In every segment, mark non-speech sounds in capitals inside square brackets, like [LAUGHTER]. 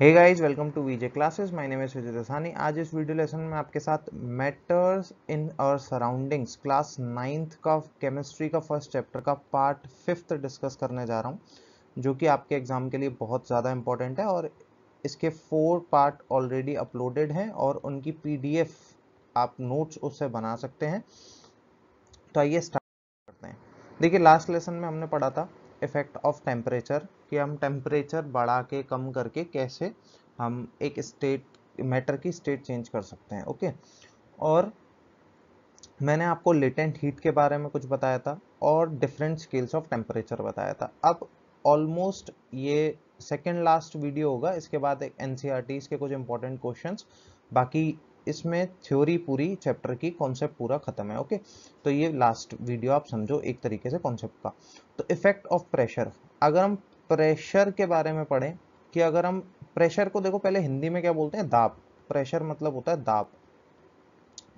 Hey guys welcome to VJ classes my name is Vijay Dasani आज इस video lesson में आपके साथ matters in our surroundings class ninth का केमिस्ट्री का फर्स्ट चैप्टर का पार्ट फिफ्थ डिस्कस करने जा रहा हूं जो कि आपके एग्जाम के लिए बहुत ज़्यादा इंपॉर्टेंट है और इसके फोर पार्ट ऑलरेडी अपलोडेड हैं और उनकी पी आप नोट्स उससे बना सकते हैं तो आइए स्टार्ट करते हैं देखिए लास्ट लेसन में हमने पढ़ा था इफ़ेक्ट ऑफ टेम्परेचर कि हम टेम्परेचर बढ़ा के कम करके कैसे हम एक स्टेट मैटर की स्टेट चेंज कर सकते हैं ओके और मैंने आपको लेटेंट हीट के बारे में कुछ बताया था और डिफरेंट स्केल्स ऑफ टेम्परेचर बताया था अब ऑलमोस्ट ये सेकेंड लास्ट वीडियो होगा इसके बाद एक एन e के कुछ इंपॉर्टेंट क्वेश्चन बाकी इसमें थ्योरी पूरी चैप्टर की कॉन्सेप्ट पूरा खत्म है ओके तो ये लास्ट वीडियो आप समझो एक तरीके से कॉन्सेप्ट का तो इफेक्ट ऑफ प्रेशर अगर हम प्रेशर के बारे में पढ़ें कि अगर हम प्रेशर को देखो पहले हिंदी में क्या बोलते हैं दाप प्रेशर मतलब होता है दाप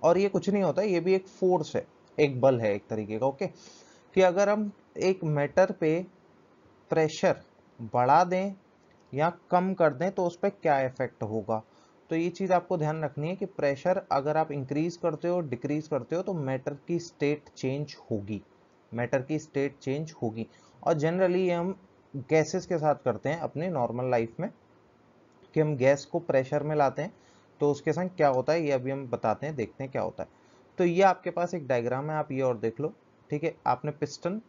और ये कुछ नहीं होता ये भी एक फोर्स है एक बल है एक तरीके का ओके कि अगर हम एक मैटर पे प्रेशर बढ़ा दें या कम कर दें तो उस पर क्या इफेक्ट होगा तो ये चीज़ आपको ध्यान रखनी है कि प्रेशर अगर आप इंक्रीज करते हो डिक्रीज करते हो तो मैटर की स्टेट चेंज होगी मैटर की स्टेट चेंज होगी और जनरली ये हम गैसेस के साथ करते हैं अपने नॉर्मल लाइफ में कि हम गैस को प्रेशर में लाते हैं तो उसके संग क्या होता है ये अभी हम बताते हैं देखते हैं क्या होता है तो ये आपके पास एक डायग्राम है आप ये और देख लो ठीक है आपने पिस्टन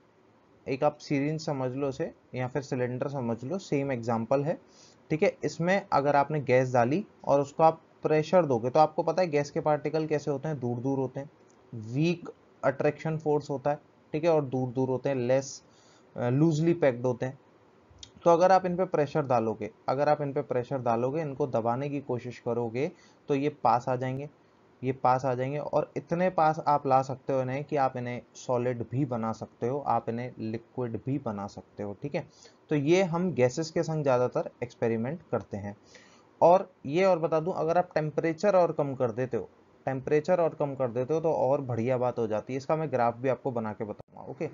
एक आप सीरीज समझ लो उसे या फिर सिलेंडर समझ लो सेम एग्जाम्पल है ठीक है इसमें अगर आपने गैस डाली और उसको आप प्रेशर दोगे तो आपको पता है गैस के पार्टिकल कैसे होते हैं दूर दूर होते हैं वीक अट्रैक्शन फोर्स होता है ठीक है और दूर दूर होते हैं लेस लूजली पैक्ड होते हैं तो अगर आप इन पर प्रेशर डालोगे अगर आप इन पर प्रेशर डालोगे इनको दबाने की कोशिश करोगे तो ये पास आ जाएंगे ये पास आ जाएंगे और इतने पास आप ला सकते हो इन्हें कि आप इन्हें सॉलिड भी बना सकते हो आप इन्हें लिक्विड भी बना सकते हो ठीक है तो ये हम गैसेस के संग ज़्यादातर एक्सपेरिमेंट करते हैं और ये और बता दूं अगर आप टेम्परेचर और कम कर देते हो टेम्परेचर और कम कर देते हो तो और बढ़िया बात हो जाती है इसका मैं ग्राफ भी आपको बना के बताऊंगा ओके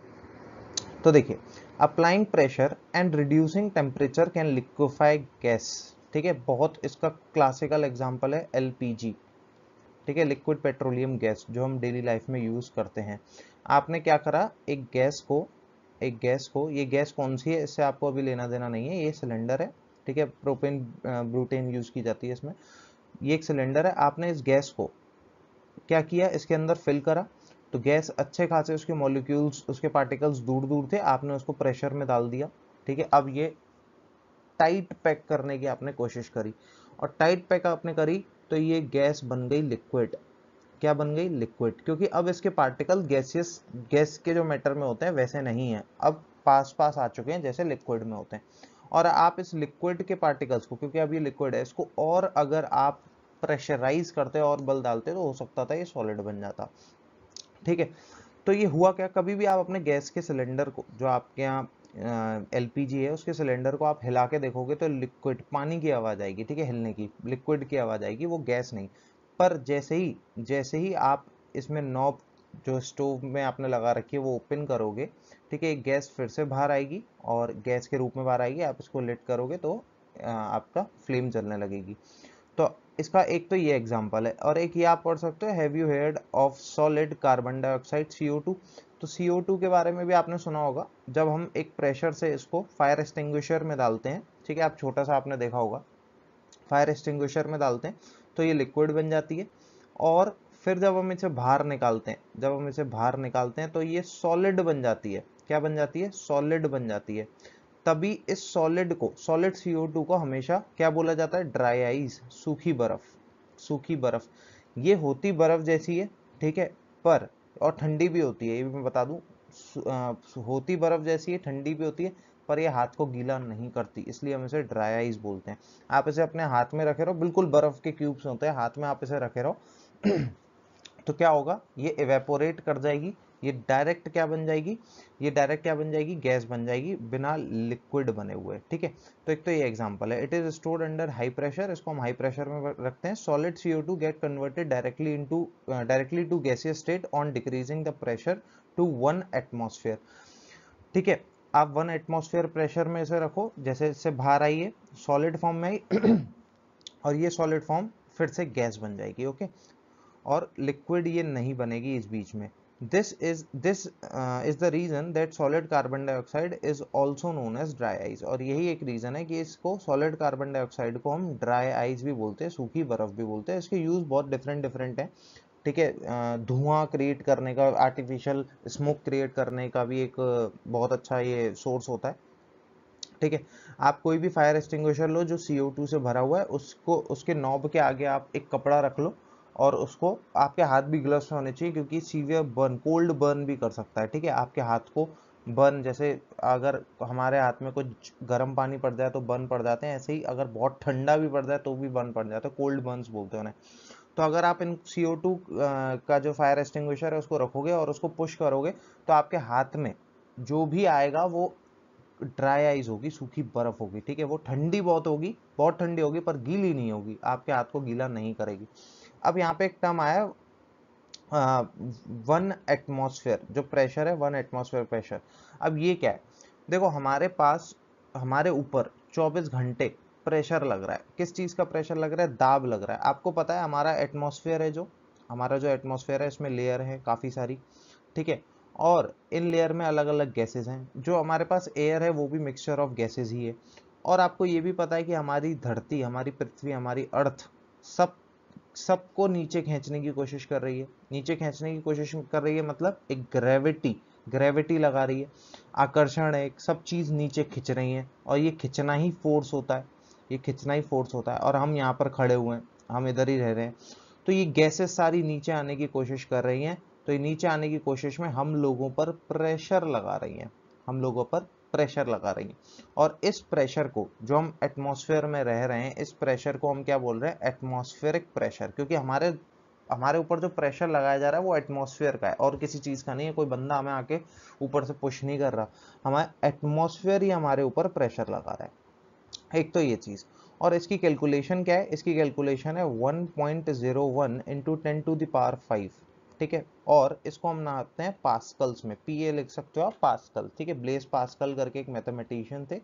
तो देखिए applying pressure and reducing temperature can liquefy gas ठीक है बहुत इसका क्लासिकल एग्जाम्पल है एल ठीक है लिक्विड पेट्रोलियम गैस जो हम डेली लाइफ में यूज़ करते हैं आपने क्या करा एक गैस को एक गैस को ये गैस कौन सी है इससे आपको अभी लेना देना नहीं है ये सिलेंडर है ठीक है प्रोपेन ब्रूटेन यूज़ की जाती है इसमें ये एक सिलेंडर है आपने इस गैस को क्या किया इसके अंदर फिल करा तो गैस अच्छे खासे उसके मॉलिक्यूल्स उसके पार्टिकल्स दूर दूर थे आपने उसको प्रेशर में डाल दिया ठीक है अब ये टाइट पैक करने की आपने कोशिश करी और टाइट पैक आपने करी तो ये गैस बन गई लिक्विड क्या बन गई लिक्विड क्योंकि अब इसके पार्टिकल गैसियस गैस के जो मैटर में होते हैं वैसे नहीं है अब पास पास आ चुके हैं जैसे लिक्विड में होते हैं और आप इस लिक्विड के पार्टिकल्स को क्योंकि अब ये लिक्विड है इसको और अगर आप प्रेशराइज करते और बल डालते तो हो सकता था ये सॉलिड बन जाता ठीक है तो ये हुआ क्या कभी भी आप अपने गैस के सिलेंडर को जो आपके यहाँ एल है उसके सिलेंडर को आप हिला के देखोगे तो लिक्विड पानी की आवाज़ आएगी ठीक है हिलने की लिक्विड की आवाज़ आएगी वो गैस नहीं पर जैसे ही जैसे ही आप इसमें नॉब जो स्टोव में आपने लगा रखी है वो ओपन करोगे ठीक है गैस फिर से बाहर आएगी और गैस के रूप में बाहर आएगी आप इसको लिट करोगे तो आपका फ्लेम जलने लगेगी तो इसका एक तो ये एग्जाम्पल है और एक ये आप पढ़ सकते हो have you heard of solid carbon dioxide see तो सी के बारे में भी आपने सुना होगा जब हम एक प्रेशर से इसको फायर एक्सटिंग्विशर में डालते हैं ठीक है आप छोटा सा आपने देखा होगा फायर एक्सटिंग्विशर में डालते हैं तो ये लिक्विड बन जाती है और फिर जब हम इसे बाहर निकालते हैं जब हम इसे बाहर निकालते हैं तो ये सॉलिड बन जाती है क्या बन जाती है सॉलिड बन जाती है तभी इस सॉलिड को सॉलिड CO2 को हमेशा क्या बोला जाता है ड्राई आइस सूखी बर्फ सूखी बर्फ ये होती बर्फ जैसी है ठीक है पर और ठंडी भी होती है ये भी मैं बता दूं होती बर्फ जैसी है ठंडी भी होती है पर ये हाथ को गीला नहीं करती इसलिए हम इसे ड्राई आइस बोलते हैं आप इसे अपने हाथ में रखे रहो बिल्कुल बर्फ के क्यूब्स होते हैं हाथ में आप इसे रखे रहो [CLEARS THROAT] तो क्या होगा ये इवेपोरेट कर जाएगी ये डायरेक्ट क्या बन जाएगी ये डायरेक्ट क्या बन जाएगी गैस बन जाएगी बिना लिक्विड बने हुए ठीक है तो एक तो ये एग्जांपल है it is stored under high pressure इसको हम हाई प्रेशर में रखते हैं solid CO two get converted directly into directly to gaseous state on decreasing the pressure to one atmosphere ठीक है आप वन एटमोसफियर प्रेशर में इसे रखो जैसे इससे बाहर आई है सॉलिड फॉर्म में आई [CLEARS THROAT] और ये सॉलिड फॉर्म फिर से गैस बन जाएगी ओके और लिक्विड ये नहीं बनेगी इस बीच में this is this is the reason that solid carbon dioxide is also known as dry ice और यही एक रीज़न है कि इसको सॉलिड कार्बन डाइऑक्साइड को हम ड्राई आइस भी बोलते हैं सूखी बर्फ भी बोलते हैं इसके यूज़ बहुत डिफरेंट डिफरेंट है ठीक है धुआं क्रिएट करने का आर्टिफिशियल स्मोक क्रिएट करने का भी एक बहुत अच्छा ये सोर्स होता है ठीक है आप कोई भी फायर एक्सटिंग्विशर लो जो सी से भरा हुआ है उसको उसके नॉब के आगे आप एक कपड़ा रख लो और उसको आपके हाथ भी ग्लव्स में होने चाहिए क्योंकि सीवियर बर्न कोल्ड बर्न भी कर सकता है ठीक है आपके हाथ को बर्न जैसे अगर हमारे हाथ में कुछ गर्म पानी पड़ जाए तो बर्न पड़ जाते हैं ऐसे ही अगर बहुत ठंडा भी पड़ जाए तो भी बर्न पड़ जाता है कोल्ड बर्न बोलते हैं उन्हें तो अगर आप इन सी का जो फायर एक्सटिंग्विशर है उसको रखोगे और उसको पुश करोगे तो आपके हाथ में जो भी आएगा वो ड्राई आइस होगी सूखी बर्फ़ होगी ठीक है वो ठंडी बहुत होगी बहुत ठंडी होगी पर गीली नहीं होगी आपके हाथ को गीला नहीं करेगी अब यहाँ पे एक टर्म आया वन एटमॉस्फेयर जो प्रेशर है वन एटमॉस्फेयर प्रेशर अब ये क्या है देखो हमारे पास हमारे ऊपर 24 घंटे प्रेशर लग रहा है किस चीज़ का प्रेशर लग रहा है दाब लग रहा है आपको पता है हमारा एटमोसफियर है जो हमारा जो एटमोसफियर है इसमें लेयर है काफ़ी सारी ठीक है और इन लेयर में अलग अलग गैसेज हैं जो हमारे पास एयर है वो भी मिक्सचर ऑफ गैसेज ही है और आपको ये भी पता है कि हमारी धरती हमारी पृथ्वी हमारी अर्थ सब सबको नीचे खींचने की कोशिश कर रही है नीचे खींचने की कोशिश कर रही है मतलब एक ग्रेविटी ग्रेविटी लगा रही है आकर्षण है सब चीज़ नीचे खिंच रही है और ये खिंचना ही फोर्स होता है ये खिंचना ही फोर्स होता है और हम यहाँ पर खड़े हुए हैं हम इधर ही रह रहे हैं तो ये गैसेस सारी नीचे आने की कोशिश कर रही हैं तो ये नीचे आने की कोशिश में हम लोगों पर प्रेशर लगा रही हैं हम लोगों पर प्रेशर लगा रही हैं और इस प्रेशर को जो हम एटमोसफेयर में रह रहे हैं इस प्रेशर को हम क्या बोल रहे हैं एटमोसफेयरिक प्रेशर क्योंकि हमारे हमारे ऊपर जो प्रेशर लगाया जा रहा है वो एटमोसफेयर का है और किसी चीज़ का नहीं है कोई बंदा हमें आके ऊपर से पुश नहीं कर रहा हमारे एटमोसफेयर ही हमारे ऊपर प्रेशर लगा रहा है एक तो ये चीज़ और इसकी कैलकुलेशन क्या है इसकी कैलकुलेशन है 1.01 point zero one into ten to the power five ठीक है और इसको हम नापते हैं पास्कल्स में पी ए लिख सकते हो आप पास्कल ठीक है ब्लेस पास्कल करके एक मैथमेटिशियन थे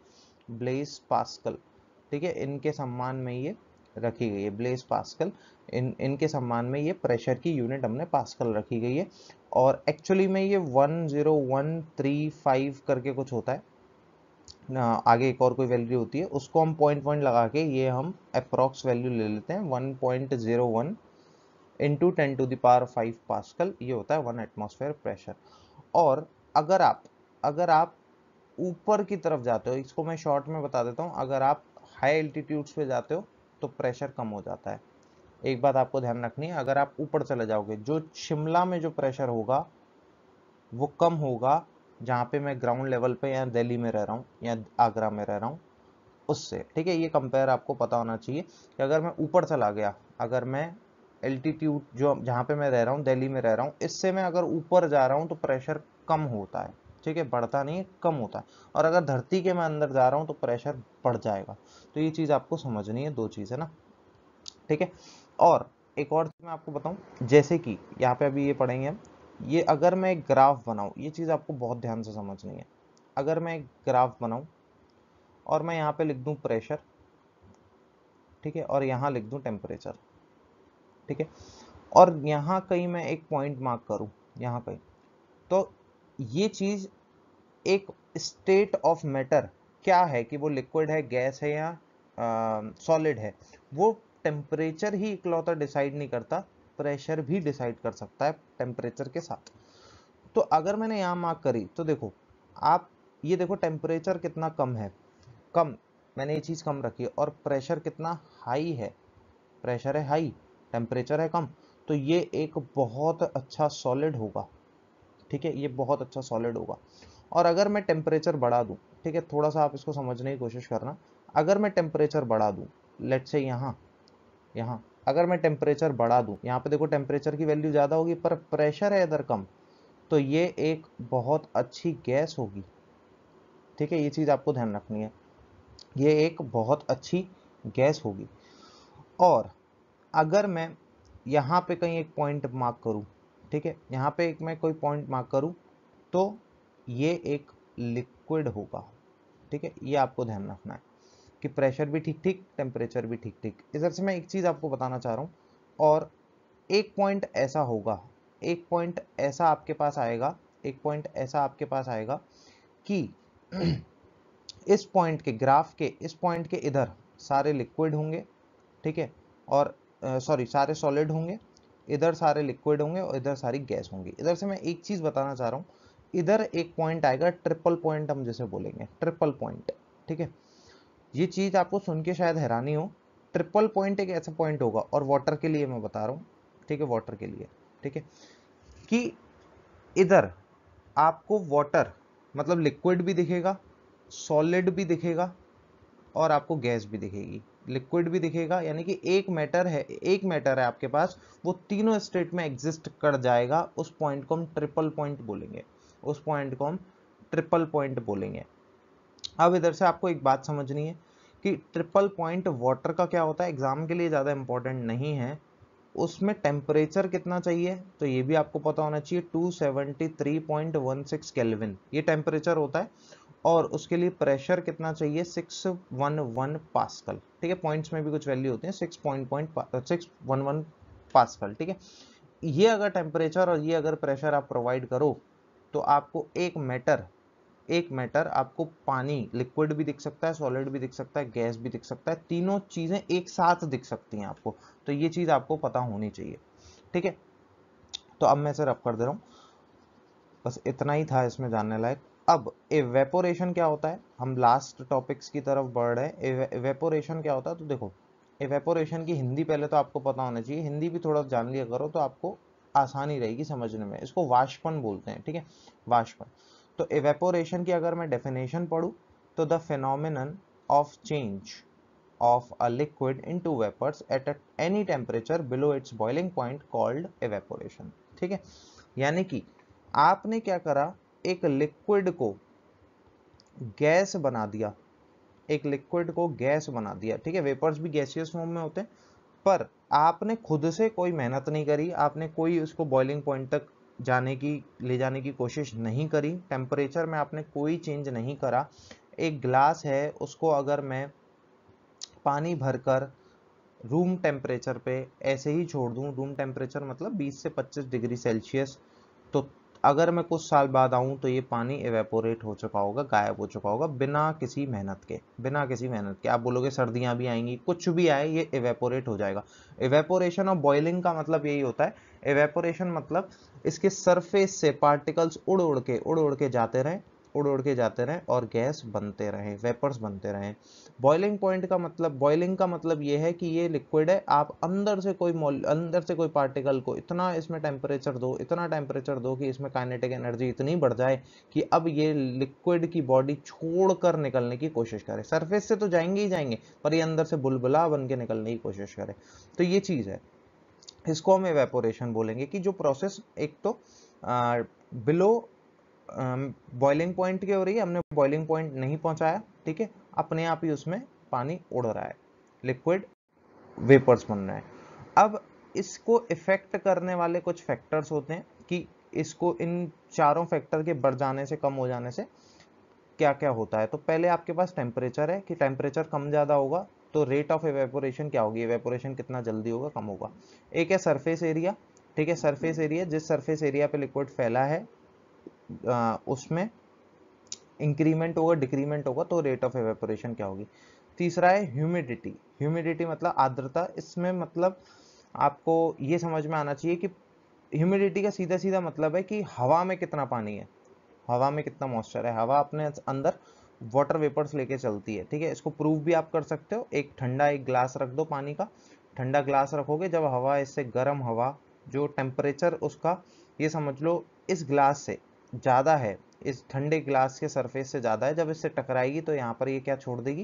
ब्लेस पास्कल ठीक है इनके सम्मान में ये रखी गई है ब्लेस पास्कल इन इनके सम्मान में ये प्रेशर की यूनिट हमने पास्कल रखी गई है और एक्चुअली में ये 10135 करके कुछ होता है आगे एक और कोई वैल्यू होती है उसको हम पॉइंट पॉइंट लगा के ये हम अप्रॉक्स वैल्यू ले लेते हैं one point zero one into ten to the power five pascal ये होता है वन एटमोसफेयर प्रेशर और अगर आप अगर आप ऊपर की तरफ जाते हो इसको मैं शॉर्ट में बता देता हूँ अगर आप हाई एल्टीट्यूड्स पे जाते हो तो प्रेशर कम हो जाता है एक बात आपको ध्यान रखनी है अगर आप ऊपर चले जाओगे जो शिमला में जो प्रेशर होगा वो कम होगा जहाँ पे मैं ग्राउंड लेवल पे या दिल्ली में रह रहा हूँ या आगरा में रह रहा हूँ उससे ठीक है ये कंपेयर आपको पता होना चाहिए कि अगर मैं ऊपर चला गया अगर मैं एल्टीट्यूड जो जहाँ पे मैं रह रहा हूँ दिल्ली में रह रहा हूँ इससे मैं अगर ऊपर जा रहा हूँ तो प्रेशर कम होता है ठीक है बढ़ता नहीं कम होता है और अगर धरती के मैं अंदर जा रहा हूँ तो प्रेशर बढ़ जाएगा तो ये चीज़ आपको समझनी है दो चीज़ है ना ठीक है और एक और मैं आपको बताऊँ जैसे कि यहाँ पे अभी ये पढ़ेंगे हम ये अगर मैं एक ग्राफ बनाऊँ ये चीज़ आपको बहुत ध्यान से समझनी है अगर मैं एक ग्राफ बनाऊँ और मैं यहाँ पे लिख दूँ प्रेशर ठीक है और यहाँ लिख दूँ टेम्परेचर ठीक है और यहाँ कहीं मैं एक पॉइंट मार्क करूँ यहाँ कहीं तो ये चीज़ एक स्टेट ऑफ मैटर क्या है कि वो लिक्विड है गैस है या सॉलिड है वो टेम्परेचर ही इकलौता डिसाइड नहीं करता प्रेशर भी डिसाइड कर सकता है टेम्परेचर के साथ तो अगर मैंने यहाँ मार्क करी तो देखो आप ये देखो टेम्परेचर कितना कम है कम मैंने ये चीज़ कम रखी और प्रेशर कितना हाई है प्रेशर है हाई टेम्परेचर है कम तो ये एक बहुत अच्छा सॉलिड होगा ठीक है ये बहुत अच्छा सॉलिड होगा और अगर मैं टेम्परेचर बढ़ा दूं ठीक है थोड़ा सा आप इसको समझने की कोशिश करना अगर मैं टेम्परेचर बढ़ा दूं लेट से यहाँ यहाँ अगर मैं टेम्परेचर बढ़ा दूँ यहाँ पे देखो टेम्परेचर की वैल्यू ज़्यादा होगी पर प्रेशर है इधर कम तो ये एक बहुत अच्छी गैस होगी ठीक है ये चीज़ आपको ध्यान रखनी है ये एक बहुत अच्छी गैस होगी और अगर मैं यहाँ पे कहीं एक पॉइंट मार्क करूँ ठीक है यहाँ पे एक मैं कोई पॉइंट मार्क करूँ तो ये एक लिक्विड होगा ठीक है ये आपको ध्यान रखना है कि प्रेशर भी ठीक ठीक टेम्परेचर भी ठीक ठीक इधर से मैं एक चीज़ आपको बताना चाह रहा हूँ और एक पॉइंट ऐसा होगा एक पॉइंट ऐसा आपके पास आएगा एक पॉइंट ऐसा आपके पास आएगा कि [CLEARS THROAT] इस पॉइंट के ग्राफ के इस पॉइंट के इधर सारे लिक्विड होंगे ठीक है और सॉरी सारे सॉलिड होंगे इधर सारे लिक्विड होंगे और इधर सारी गैस होंगी इधर से मैं एक चीज़ बताना चाह रहा हूँ इधर एक पॉइंट आएगा ट्रिपल पॉइंट हम जैसे बोलेंगे ट्रिपल पॉइंट ठीक है ये चीज़ आपको सुन के शायद हैरानी हो ट्रिपल पॉइंट एक ऐसा पॉइंट होगा और वाटर के लिए मैं बता रहा हूँ ठीक है वाटर के लिए ठीक है कि इधर आपको वाटर मतलब लिक्विड भी दिखेगा सॉलिड भी दिखेगा और आपको गैस भी दिखेगी लिक्विड भी दिखेगा यानी कि एक मैटर है एक मैटर है आपके पास वो तीनों स्टेट में एग्जिस्ट कर जाएगा उस पॉइंट को हम ट्रिपल पॉइंट बोलेंगे उस पॉइंट को हम ट्रिपल पॉइंट बोलेंगे अब इधर से आपको एक बात समझनी है कि ट्रिपल पॉइंट वाटर का क्या होता है एग्ज़ाम के लिए ज़्यादा इंपॉर्टेंट नहीं है उसमें टेम्परेचर कितना चाहिए तो ये भी आपको पता होना चाहिए 273.16 केल्विन ये टेम्परेचर होता है और उसके लिए प्रेशर कितना चाहिए 611 पास्कल ठीक है पॉइंट्स में भी कुछ वैल्यू होती है six point point six one one pascal ठीक है ये अगर टेम्परेचर और ये अगर प्रेशर आप प्रोवाइड करो तो आपको एक मैटर एक मैटर आपको पानी लिक्विड भी दिख सकता है सॉलिड भी दिख सकता है गैस भी दिख सकता है तीनों चीज़ें एक साथ दिख सकती हैं आपको तो ये चीज़ आपको पता होनी चाहिए ठीक है तो अब मैं सर अब कर दे रहा हूँ बस इतना ही था इसमें जानने लायक अब एवेपोरेशन क्या होता है हम लास्ट टॉपिक्स की तरफ बढ़ रहे हैं एवेपोरेशन क्या होता है तो देखो एवेपोरेशन की हिंदी पहले तो आपको पता होना चाहिए हिंदी भी थोड़ा जान लिया करो तो आपको आसानी रहेगी समझने में इसको वाष्पन बोलते हैं ठीक है वाष्पन तो एवेपोरेशन की अगर मैं डेफिनेशन पढ़ू तो the phenomenon of change of a liquid into vapours at any temperature below its boiling point called evaporation ठीक है यानी कि आपने क्या करा एक लिक्विड को गैस बना दिया एक लिक्विड को गैस बना दिया ठीक है वेपर्स भी गैसियस फॉर्म में होते हैं पर आपने खुद से कोई मेहनत नहीं करी आपने कोई उसको बॉइलिंग पॉइंट तक जाने की ले जाने की कोशिश नहीं करी टेम्परेचर में आपने कोई चेंज नहीं करा एक ग्लास है उसको अगर मैं पानी भरकर रूम टेम्परेचर पे ऐसे ही छोड़ दूँ रूम टेम्परेचर मतलब 20 से 25 डिग्री सेल्सियस तो अगर मैं कुछ साल बाद आऊं तो ये पानी एवेपोरेट हो चुका होगा गायब हो चुका होगा बिना किसी मेहनत के बिना किसी मेहनत के आप बोलोगे सर्दियां भी आएंगी कुछ भी आए ये एवेपोरेट हो जाएगा एवेपोरेशन और बॉइलिंग का मतलब यही होता है एवेपोरेशन मतलब इसके सरफेस से पार्टिकल्स उड़ उड़ के उड़ उड़ के जाते रहे उड़ उड़ के जाते रहें और गैस बनते रहें वेपर्स बनते रहें बॉइलिंग पॉइंट का मतलब बॉइलिंग का मतलब ये है कि ये लिक्विड है आप अंदर से कोई अंदर से कोई पार्टिकल को इतना इसमें टेम्परेचर दो इतना टेम्परेचर दो कि इसमें काइनेटिक एनर्जी इतनी बढ़ जाए कि अब ये लिक्विड की बॉडी छोड़ कर निकलने की कोशिश करे सरफेस से तो जाएंगे ही जाएंगे पर ये अंदर से बुलबुला बन के निकलने की कोशिश करे तो ये चीज़ है इसको हम एवेपोरेशन बोलेंगे कि जो प्रोसेस एक तो बिलो बॉइलिंग पॉइंट की हो रही है हमने बॉइलिंग पॉइंट नहीं पहुंचाया ठीक है अपने आप ही उसमें पानी उड़ रहा है लिक्विड वेपर्स बन रहे हैं अब इसको इफेक्ट करने वाले कुछ फैक्टर्स होते हैं कि इसको इन चारों फैक्टर के बढ़ जाने से कम हो जाने से क्या क्या होता है तो पहले आपके पास टेम्परेचर है कि टेम्परेचर कम ज़्यादा होगा तो रेट ऑफ एवेपोरेशन क्या होगी एवेपोरेशन कितना जल्दी होगा कम होगा एक है सरफेस एरिया ठीक है सरफेस एरिया जिस सरफेस एरिया पे लिक्विड फैला है उसमें इंक्रीमेंट होगा डिक्रीमेंट होगा तो रेट ऑफ एवेपोरेशन क्या होगी तीसरा है ह्यूमिडिटी ह्यूमिडिटी मतलब आर्द्रता इसमें मतलब आपको ये समझ में आना चाहिए कि ह्यूमिडिटी का सीधा सीधा मतलब है कि हवा में कितना पानी है हवा में कितना मॉइस्चर है हवा अपने अंदर वाटर वेपर्स लेके चलती है ठीक है इसको प्रूफ भी आप कर सकते हो एक ठंडा एक ग्लास रख दो पानी का ठंडा ग्लास रखोगे जब हवा इससे गर्म हवा जो टेम्परेचर उसका ये समझ लो इस ग्लास से ज़्यादा है इस ठंडे ग्लास के सरफेस से ज़्यादा है जब इससे टकराएगी तो यहाँ पर ये क्या छोड़ देगी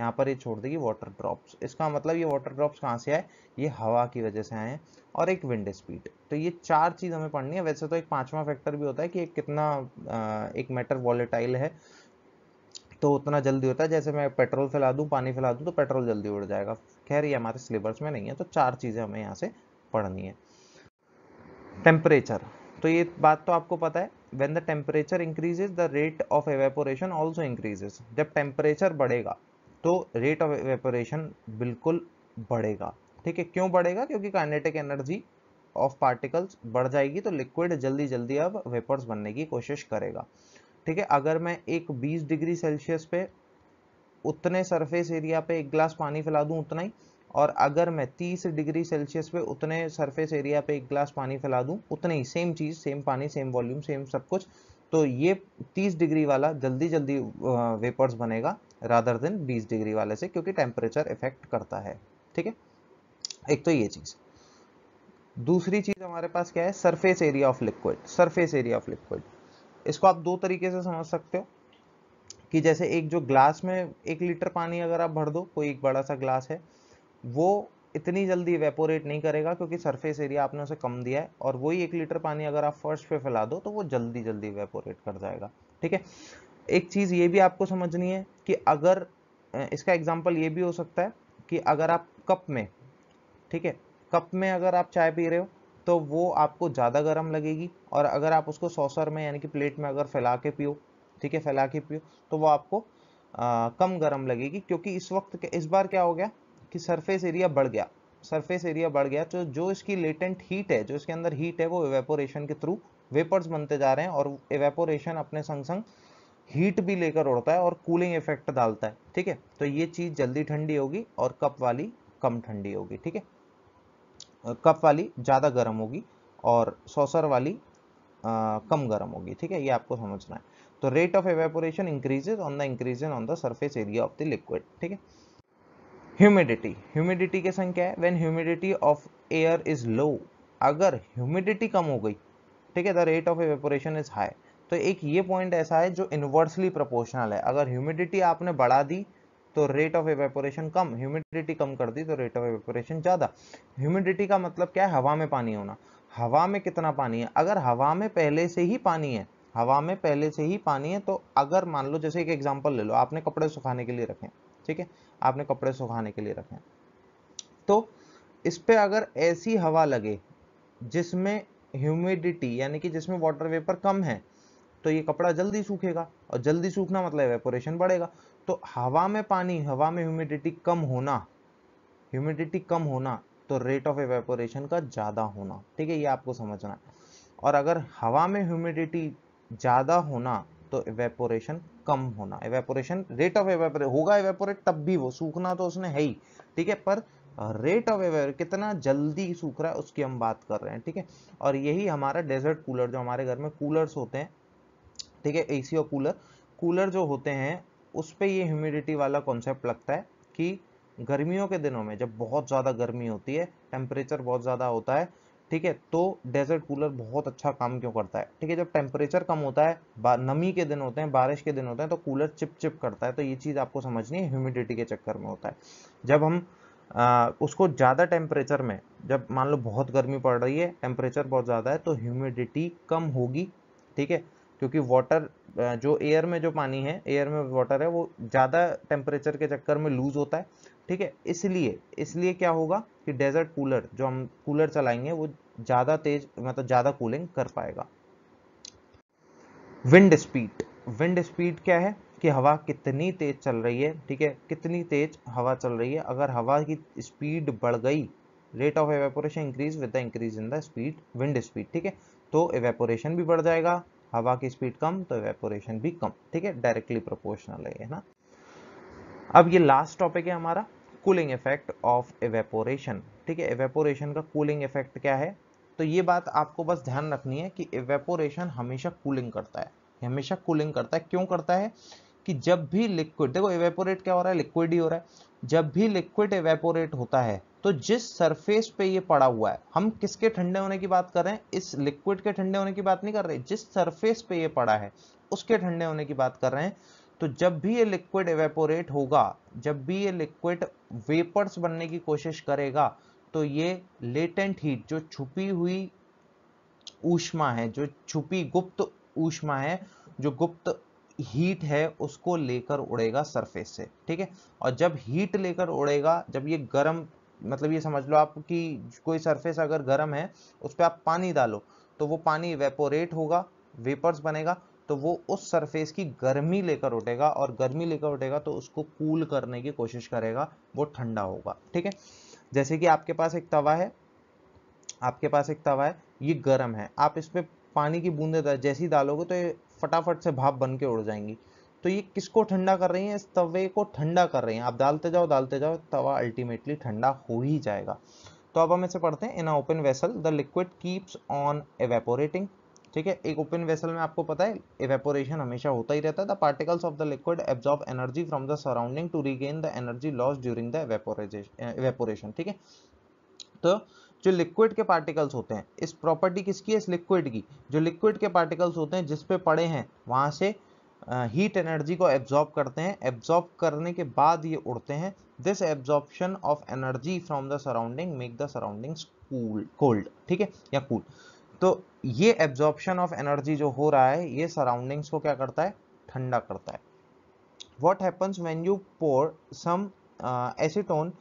यहाँ पर ये छोड़ देगी वाटर ड्रॉप्स इसका मतलब ये वाटर ड्रॉप्स कहाँ से आए ये हवा की वजह से आए हैं और एक विंड स्पीड तो ये चार चीज़ हमें पढ़नी है वैसे तो एक पाँचवा फैक्टर भी होता है कि एक कितना एक मैटर वॉलेटाइल है तो उतना जल्दी होता है जैसे मैं पेट्रोल फैला दूँ पानी फैला दूँ तो पेट्रोल जल्दी उड़ जाएगा खैर ये हमारे सिलेबस में नहीं है तो चार चीज़ें हमें यहाँ से पढ़नी है टेम्परेचर तो ये बात तो आपको पता है when the temperature increases the rate of evaporation also increases जब temperature बढ़ेगा तो रेट ऑफ एवेपोरेशन बिल्कुल बढ़ेगा ठीक है क्यों बढ़ेगा क्योंकि काइनेटिक एनर्जी ऑफ पार्टिकल्स बढ़ जाएगी तो लिक्विड जल्दी जल्दी अब वेपर्स बनने की कोशिश करेगा ठीक है अगर मैं एक 20 डिग्री सेल्सियस पे उतने सरफेस एरिया पे एक गिलास पानी फैला दूं उतना ही और अगर मैं 30 डिग्री सेल्सियस पे उतने सरफेस एरिया पे एक ग्लास पानी फैला दूं उतने ही सेम चीज़ सेम पानी सेम वॉल्यूम सेम सब कुछ तो ये 30 डिग्री वाला जल्दी जल्दी वेपर्स बनेगा रादर देन 20 डिग्री वाले से क्योंकि टेम्परेचर इफेक्ट करता है ठीक है एक तो ये चीज़ दूसरी चीज़ हमारे पास क्या है surface area of liquid surface area of liquid इसको आप दो तरीके से समझ सकते हो कि जैसे एक जो ग्लास में एक लीटर पानी अगर आप भर दो कोई एक बड़ा सा ग्लास है वो इतनी जल्दी वेपोरेट नहीं करेगा क्योंकि सरफेस एरिया आपने उसे कम दिया है और वही एक लीटर पानी अगर आप फर्श पे फैला दो तो वो जल्दी जल्दी वेपोरेट कर जाएगा ठीक है एक चीज़ ये भी आपको समझनी है कि अगर इसका एग्जाम्पल ये भी हो सकता है कि अगर आप कप में ठीक है कप में अगर आप चाय पी रहे हो तो वो आपको ज़्यादा गर्म लगेगी और अगर आप उसको सॉसर में यानी कि प्लेट में अगर फैला के पियो ठीक है फैला के पियो तो वो आपको आ, कम गर्म लगेगी क्योंकि इस वक्त इस बार क्या हो गया कि सरफेस एरिया बढ़ गया सरफेस एरिया बढ़ गया तो जो इसकी लेटेंट हीट है जो इसके अंदर हीट है वो एवेपोरेशन के थ्रू वेपर्स बनते जा रहे हैं और एवेपोरेशन अपने संग संग हीट भी लेकर उड़ता है और कूलिंग इफेक्ट डालता है ठीक है तो ये चीज़ जल्दी ठंडी होगी और कप वाली कम ठंडी होगी ठीक है कप वाली ज़्यादा गर्म होगी और सोसर वाली आ, कम गर्म होगी ठीक है ये आपको समझना है तो rate of evaporation increases on the increase on the surface area of the liquid ठीक है ह्यूमिडिटी ह्यूमिडिटी के संख्या है when humidity of air is low अगर ह्यूमिडिटी कम हो गई ठीक है the rate of evaporation is high तो एक ये पॉइंट ऐसा है जो इन्वर्सली प्रोपोर्शनल है अगर ह्यूमिडिटी आपने बढ़ा दी तो रेट ऑफ एवेपोरेशन कम ह्यूमिडिटी कम कर दी तो रेट ऑफ एवेपोरेशन ज़्यादा ह्यूमिडिटी का मतलब क्या है हवा में पानी होना हवा में कितना पानी है अगर हवा में पहले से ही पानी है हवा में पहले से ही पानी है तो अगर मान लो जैसे एक एग्जाम्पल ले लो आपने कपड़े सुखाने के लिए रखे ठीक है आपने कपड़े सुखाने के लिए रखे तो इस पर अगर ऐसी हवा लगे जिसमें ह्यूमिडिटी यानी कि जिसमें वाटर वेपर कम है तो ये कपड़ा जल्दी सूखेगा और जल्दी सूखना मतलब एवेपोरेशन बढ़ेगा तो हवा में पानी हवा में ह्यूमिडिटी कम होना ह्यूमिडिटी कम होना तो रेट ऑफ एवेपोरेशन का ज़्यादा होना ठीक है ये आपको समझना है और अगर हवा में ह्यूमिडिटी ज़्यादा होना तो इवेपोरेशन कम होना इवेपोरेशन रेट ऑफ एवेपोरेट होगा इवेपोरेट तब भी वो सूखना तो उसने है ही ठीक है पर रेट ऑफ एवेपोरेट कितना जल्दी सूख रहा है उसकी हम बात कर रहे हैं ठीक है और यही हमारा डेजर्ट कूलर जो हमारे घर में कूलर्स होते हैं ठीक है एसी और कूलर कूलर जो होते हैं उस पर ये ह्यूमिडिटी वाला कॉन्सेप्ट लगता है कि गर्मियों के दिनों में जब बहुत ज़्यादा गर्मी होती है टेम्परेचर बहुत ज़्यादा होता है ठीक है तो डेजर्ट कूलर बहुत अच्छा काम क्यों करता है ठीक है जब टेम्परेचर कम होता है नमी के दिन होते हैं बारिश के दिन होते हैं तो कूलर चिप चिप करता है तो ये चीज़ आपको समझनी है ह्यूमिडिटी के चक्कर में होता है जब हम आ, उसको ज़्यादा टेम्परेचर में जब मान लो बहुत गर्मी पड़ रही है टेम्परेचर बहुत ज़्यादा है तो ह्यूमिडिटी कम होगी ठीक है क्योंकि वाटर जो एयर में जो पानी है एयर में वाटर है वो ज़्यादा टेम्परेचर के चक्कर में लूज़ होता है ठीक है इसलिए इसलिए क्या होगा कि डेजर्ट कूलर जो हम कूलर चलाएंगे वो ज़्यादा तेज मतलब ज़्यादा कूलिंग कर पाएगा विंड स्पीड विंड स्पीड क्या है कि हवा कितनी तेज चल रही है ठीक है कितनी तेज हवा चल रही है अगर हवा की स्पीड बढ़ गई rate of evaporation increase with the increase in the speed wind speed ठीक है तो एवेपोरेशन भी बढ़ जाएगा हवा की स्पीड कम तो एवेपोरेशन भी कम ठीक है डायरेक्टली प्रोपोर्शनल है ना अब ये लास्ट टॉपिक है हमारा कूलिंग इफेक्ट ऑफ एवेपोरेशन ठीक है एवेपोरेशन का कूलिंग इफेक्ट क्या है तो ये बात आपको बस ध्यान रखनी है कि एवेपोरेशन हमेशा कूलिंग करता है हमेशा कूलिंग करता है क्यों करता है कि जब भी लिक्विड देखो एवेपोरेट क्या हो रहा है लिक्विड ही हो रहा है जब भी लिक्विड एवेपोरेट होता है तो जिस सरफेस पे ये पड़ा हुआ है हम किसके ठंडे होने की बात कर रहे हैं इस लिक्विड के ठंडे होने की बात नहीं कर रहे जिस सरफेस पे ये पड़ा है उसके ठंडे होने की बात कर रहे हैं तो जब भी ये लिक्विड एवेपोरेट होगा जब भी ये लिक्विड वेपर्स बनने की कोशिश करेगा तो ये लेटेंट हीट जो छुपी हुई ऊष्मा है जो छुपी गुप्त ऊष्मा है जो गुप्त हीट है उसको लेकर उड़ेगा सरफेस से ठीक है और जब हीट लेकर उड़ेगा जब ये गर्म मतलब ये समझ लो आप कि कोई सरफेस अगर गर्म है उस पर आप पानी डालो तो वो पानी वेपोरेट होगा वेपर्स बनेगा तो वो उस सरफेस की गर्मी लेकर उठेगा और गर्मी लेकर उठेगा तो उसको कूल करने की कोशिश करेगा वो ठंडा होगा ठीक है जैसे कि आपके पास एक तवा है आपके पास एक तवा है ये गर्म है आप इसमें पानी की बूंदे जैसी डालोगे तो ये फटाफट से भाप बन के उड़ जाएंगी तो ये किसको ठंडा कर रही है इस तवे को ठंडा कर रही है आप डालते जाओ डालते जाओ तवा अल्टीमेटली ठंडा हो ही जाएगा तो अब हम इसे पढ़ते हैं in open vessel the liquid keeps on evaporating ठीक है एक ओपन वेसल में आपको पता है इवेपोरेशन हमेशा होता ही रहता है the particles of the liquid absorb energy from the surrounding to regain the energy loss during the evaporation ठीक है तो जो लिक्विड के पार्टिकल्स होते हैं इस प्रॉपर्टी किसकी है इस लिक्विड की जो लिक्विड के पार्टिकल्स होते हैं जिसपे पड़े हैं वहाँ से हीट एनर्जी को एब्जॉर्ब करते हैं एब्जॉर्ब करने के बाद ये उड़ते हैं this absorption of energy from the surrounding make the surroundings cool cold ठीक है या कूल cool. तो ये एब्जॉर्प्शन ऑफ एनर्जी जो हो रहा है ये सराउंडिंग्स को क्या करता है ठंडा करता है what happens when you pour some acetone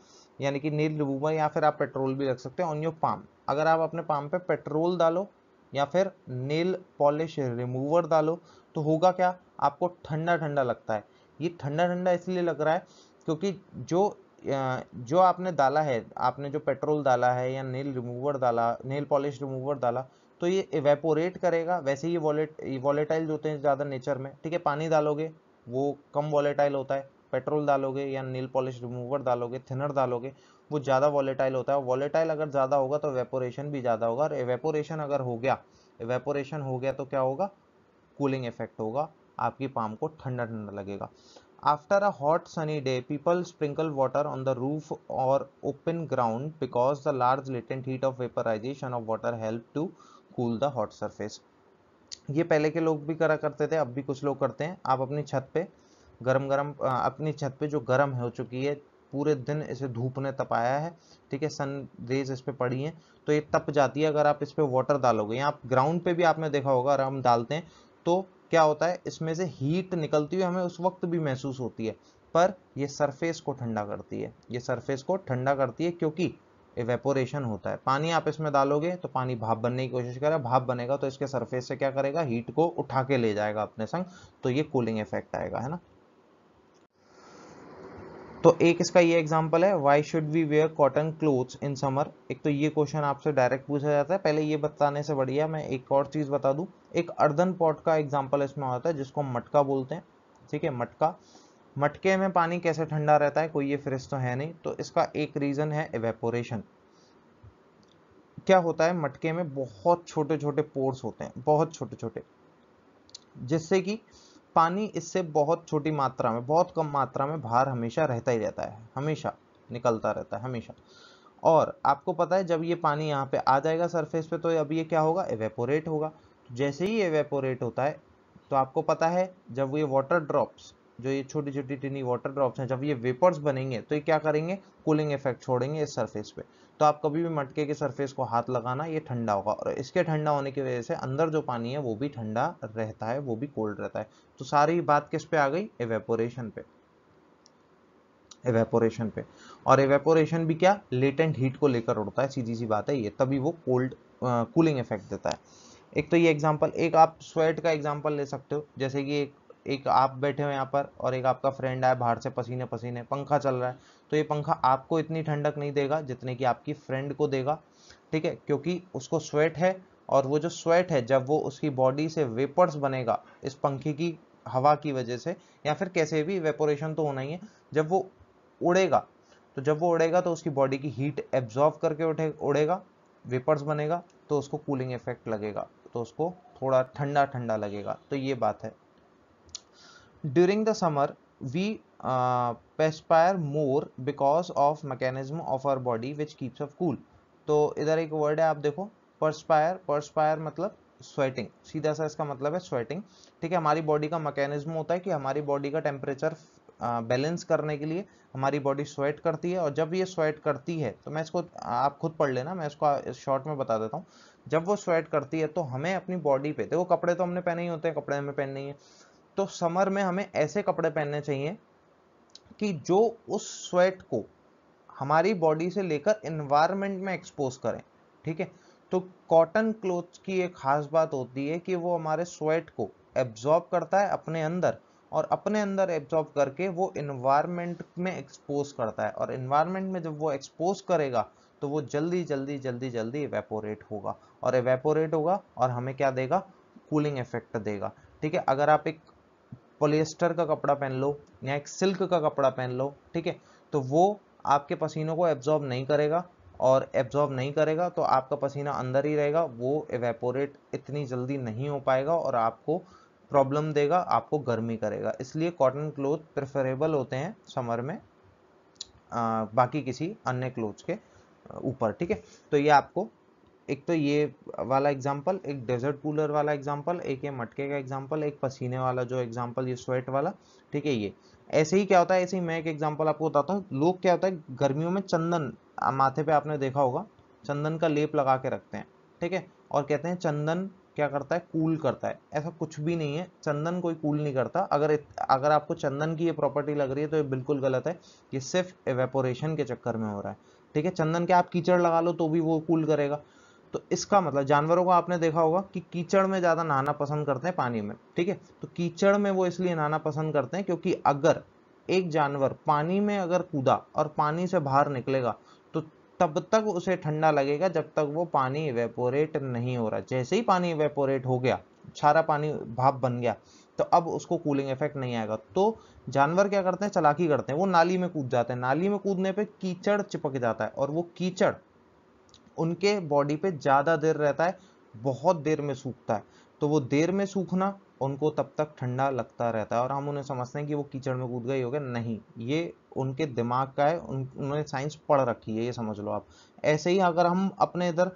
यानी कि नील डुबूबा या फिर आप पेट्रोल भी रख सकते हैं ऑन योर पाम अगर आप अपने पाम पे पेट्रोल डालो या फिर नेल पॉलिश रिमूवर डालो तो होगा क्या आपको ठंडा ठंडा लगता है ये ठंडा ठंडा इसलिए लग रहा है क्योंकि जो uh, जो आपने डाला है आपने जो पेट्रोल डाला है या नेल रिमूवर डाला नेल पॉलिश रिमूवर डाला तो ये इवेपोरेट करेगा वैसे ही वॉलेट वॉलेटाइल होते हैं ज़्यादा नेचर में ठीक है पानी डालोगे वो कम वॉलेटाइल होता है पेट्रोल डालोगे या नील पॉलिश रिमूवर डालोगे थिनर डालोगे वो ज़्यादा वॉलेटाइल होता है वॉलेटाइल अगर ज़्यादा होगा तो वेपोरेशन भी ज़्यादा होगा और एवेपोरेशन अगर हो गया एवेपोरेशन हो गया तो क्या होगा कूलिंग इफेक्ट होगा आपकी पाम को ठंडा ठंडा लगेगा after a hot sunny day people sprinkle water on the roof और open ground because the large latent heat of vaporisation of water help to cool the hot surface ये पहले के लोग भी करा करते थे अब भी कुछ लोग करते हैं आप अपनी छत पे गरम गरम अपनी छत पे जो गरम हो चुकी है पूरे दिन इसे धूप ने तपाया है ठीक है सन रेज इस पर पड़ी हैं तो ये तप जाती है अगर आप इस पर वाटर डालोगे या आप ग्राउंड पे भी आपने देखा होगा अगर हम डालते हैं तो क्या होता है इसमें से हीट निकलती हुई हमें उस वक्त भी महसूस होती है पर ये सरफेस को ठंडा करती है ये सरफेस को ठंडा करती है क्योंकि इवेपोरेशन होता है पानी आप इसमें डालोगे तो पानी भाप बनने की कोशिश करेगा भाप बनेगा तो इसके सरफेस से क्या करेगा हीट को उठा के ले जाएगा अपने संग तो ये कूलिंग इफेक्ट आएगा है ना तो एक इसका ये एग्जांपल है why should we wear cotton clothes in summer एक तो ये क्वेश्चन आपसे डायरेक्ट पूछा जाता है पहले ये बताने से बढ़िया मैं एक और चीज़ बता दू एक अर्दन पॉट का एग्जाम्पल इसमें आता है जिसको मटका बोलते हैं ठीक है मटका मटके में पानी कैसे ठंडा रहता है कोई ये फ्रिज तो है नहीं तो इसका एक रीज़न है एवेपोरेशन क्या होता है मटके में बहुत छोटे छोटे पोर्स होते हैं बहुत छोटे छोटे जिससे कि पानी इससे बहुत छोटी मात्रा में बहुत कम मात्रा में बाहर हमेशा रहता ही रहता है हमेशा निकलता रहता है हमेशा और आपको पता है जब ये पानी यहाँ पे आ जाएगा सरफेस पे तो अब ये क्या होगा एवेपोरेट होगा तो जैसे ही एवेपोरेट होता है तो आपको पता है जब ये वाटर ड्रॉप्स जो ये छोटी छोटी टिनी वाटर ड्रॉप्स हैं जब ये वेपर्स बनेंगे तो ये क्या करेंगे कूलिंग इफेक्ट छोड़ेंगे इस सरफेस पे तो आप कभी भी मटके के सरफेस को हाथ लगाना ये ठंडा होगा और इसके ठंडा होने की वजह से अंदर जो पानी है वो भी ठंडा रहता है वो भी कोल्ड रहता है तो सारी बात किस पे आ गई एवेपोरेशन पे एवेपोरेशन पे और एवेपोरेशन भी क्या लेटेंट हीट को लेकर उड़ता है सीधी सी बात है ये तभी वो कोल्ड कूलिंग इफेक्ट देता है एक तो ये एग्जाम्पल एक आप स्वेट का एग्जाम्पल ले सकते हो जैसे कि एक एक आप बैठे हो यहाँ पर और एक आपका फ्रेंड आया बाहर से पसीने पसीने पंखा चल रहा है तो ये पंखा आपको इतनी ठंडक नहीं देगा जितने कि आपकी फ्रेंड को देगा ठीक है क्योंकि उसको स्वेट है और वो जो स्वेट है जब वो उसकी बॉडी से वेपर्स बनेगा इस पंखे की हवा की वजह से या फिर कैसे भी वेपोरेशन तो होना ही है जब वो उड़ेगा तो जब वो उड़ेगा तो उसकी बॉडी की हीट एब्जॉर्व करके उठे उड़ेगा वेपर्स बनेगा तो उसको कूलिंग इफेक्ट लगेगा तो उसको थोड़ा ठंडा ठंडा लगेगा तो ये बात है during the summer we uh, perspire more because of mechanism of our body which keeps us cool तो इधर एक वर्ड है आप देखो परस्पायर परस्पायर मतलब स्वेटिंग सीधा सा इसका मतलब है स्वेटिंग ठीक है हमारी बॉडी का मैकेनिज्म होता है कि हमारी बॉडी का टेम्परेचर बैलेंस uh, करने के लिए हमारी बॉडी स्वेट करती है और जब ये स्वेट करती है तो मैं इसको आप खुद पढ़ लेना मैं इसको शॉर्ट uh, में बता देता हूँ जब वो स्वेट करती है तो हमें अपनी बॉडी पे देखो कपड़े तो हमने पहने ही होते हैं कपड़े हमें पहनने ही है तो समर में हमें ऐसे कपड़े पहनने चाहिए कि जो उस स्वेट को हमारी बॉडी से लेकर इन्वायरमेंट में एक्सपोज करें ठीक है तो कॉटन क्लोथ की एक खास बात होती है कि वो हमारे स्वेट को एब्जॉर्ब करता है अपने अंदर और अपने अंदर एब्जॉर्ब करके वो इन्वायरमेंट में एक्सपोज करता है और इन्वायरमेंट में जब वो एक्सपोज करेगा तो वो जल्दी जल्दी जल्दी जल्दी एवेपोरेट होगा और एवेपोरेट होगा और हमें क्या देगा कूलिंग इफेक्ट देगा ठीक है अगर आप एक पोलिएस्टर का कपड़ा पहन लो या एक सिल्क का कपड़ा पहन लो ठीक है तो वो आपके पसीनों को एब्जॉर्ब नहीं करेगा और एब्जॉर्ब नहीं करेगा तो आपका पसीना अंदर ही रहेगा वो एवेपोरेट इतनी जल्दी नहीं हो पाएगा और आपको प्रॉब्लम देगा आपको गर्मी करेगा इसलिए कॉटन क्लोथ प्रेफरेबल होते हैं समर में आ, बाकी किसी अन्य क्लोथ के ऊपर ठीक है तो ये आपको एक तो ये वाला एग्जाम्पल एक डेजर्ट कूलर वाला एग्जाम्पल एक ये मटके का एग्जाम्पल एक पसीने वाला जो एग्जाम्पल ये स्वेट वाला ठीक है ये ऐसे ही क्या होता है ऐसे ही मैं एक एग्जाम्पल आपको बताता हूँ लोग क्या होता है गर्मियों में चंदन माथे पे आपने देखा होगा चंदन का लेप लगा के रखते हैं ठीक है और कहते हैं चंदन क्या करता है कूल करता है ऐसा कुछ भी नहीं है चंदन कोई कूल नहीं करता अगर अगर आपको चंदन की ये प्रॉपर्टी लग रही है तो ये बिल्कुल गलत है ये सिर्फ एवेपोरेशन के चक्कर में हो रहा है ठीक है चंदन के आप कीचड़ लगा लो तो भी वो कूल करेगा तो इसका मतलब जानवरों को आपने देखा होगा कि कीचड़ में ज़्यादा नहाना पसंद करते हैं पानी में ठीक है तो कीचड़ में वो इसलिए नहाना पसंद करते हैं क्योंकि अगर एक जानवर पानी में अगर कूदा और पानी से बाहर निकलेगा तो तब तक उसे ठंडा लगेगा जब तक वो पानी इवेपोरेट नहीं हो रहा जैसे ही पानी इवेपोरेट हो गया सारा पानी भाप बन गया तो अब उसको कूलिंग इफेक्ट नहीं आएगा तो जानवर क्या करते हैं चलाकी करते हैं वो नाली में कूद जाते हैं नाली में कूदने पे कीचड़ चिपक जाता है और वो कीचड़ उनके बॉडी पे ज़्यादा देर रहता है बहुत देर में सूखता है तो वो देर में सूखना उनको तब तक ठंडा लगता रहता है और हम उन्हें समझते हैं कि वो कीचड़ में कूद गई होगा नहीं ये उनके दिमाग का है उन्होंने साइंस पढ़ रखी है ये समझ लो आप ऐसे ही अगर हम अपने इधर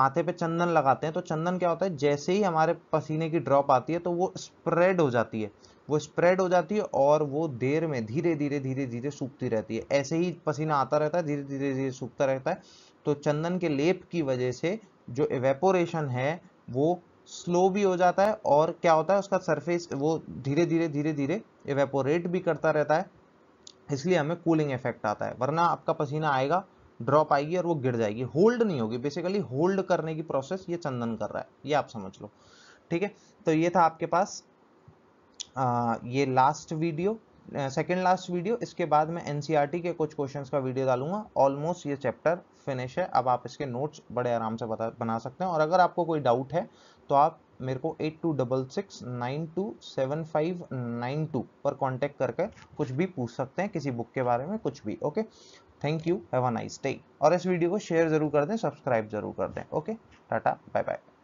माथे पे चंदन लगाते हैं तो चंदन क्या होता है जैसे ही हमारे पसीने की ड्रॉप आती है तो वो स्प्रेड हो जाती है वो स्प्रेड हो जाती है और वो देर में धीरे धीरे धीरे धीरे सूखती रहती है ऐसे ही पसीना आता रहता है धीरे धीरे धीरे सूखता रहता है तो चंदन के लेप की वजह से जो एवेपोरेशन है वो स्लो भी हो जाता है और क्या होता है उसका सरफेस वो धीरे धीरे धीरे धीरे एवेपोरेट भी करता रहता है इसलिए हमें कूलिंग इफेक्ट आता है वरना आपका पसीना आएगा ड्रॉप आएगी और वो गिर जाएगी होल्ड नहीं होगी बेसिकली होल्ड करने की प्रोसेस ये चंदन कर रहा है ये आप समझ लो ठीक है तो ये था आपके पास ये last video second last video इसके बाद मैं एनसीईआरटी e के कुछ क्वेश्चन का वीडियो डालूंगा ऑलमोस्ट ये चैप्टर फिनिश है अब आप इसके नोट्स बड़े आराम से बता बना सकते हैं और अगर आपको कोई डाउट है तो आप मेरे को eight two double six nine two seven five nine two पर कांटेक्ट करके कुछ भी पूछ सकते हैं किसी बुक के बारे में कुछ भी okay thank you have a nice day और इस वीडियो को शेयर जरूर कर दें सब्सक्राइब जरूर कर दें ओके टाटा बाय बाय